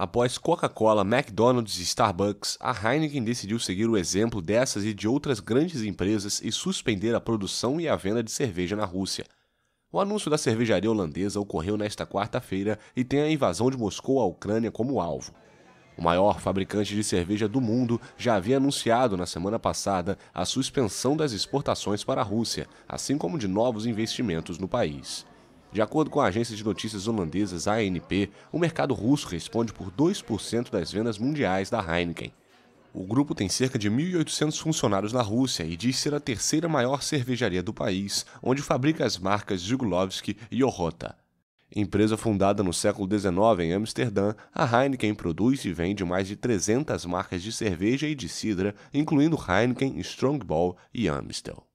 Após Coca-Cola, McDonald's e Starbucks, a Heineken decidiu seguir o exemplo dessas e de outras grandes empresas e suspender a produção e a venda de cerveja na Rússia. O anúncio da cervejaria holandesa ocorreu nesta quarta-feira e tem a invasão de Moscou à Ucrânia como alvo. O maior fabricante de cerveja do mundo já havia anunciado na semana passada a suspensão das exportações para a Rússia, assim como de novos investimentos no país. De acordo com a agência de notícias holandesas ANP, o mercado russo responde por 2% das vendas mundiais da Heineken. O grupo tem cerca de 1.800 funcionários na Rússia e diz ser a terceira maior cervejaria do país, onde fabrica as marcas Zhugovsky e Orota. Empresa fundada no século XIX em Amsterdã, a Heineken produz e vende mais de 300 marcas de cerveja e de cidra, incluindo Heineken, Strongbow e Amstel.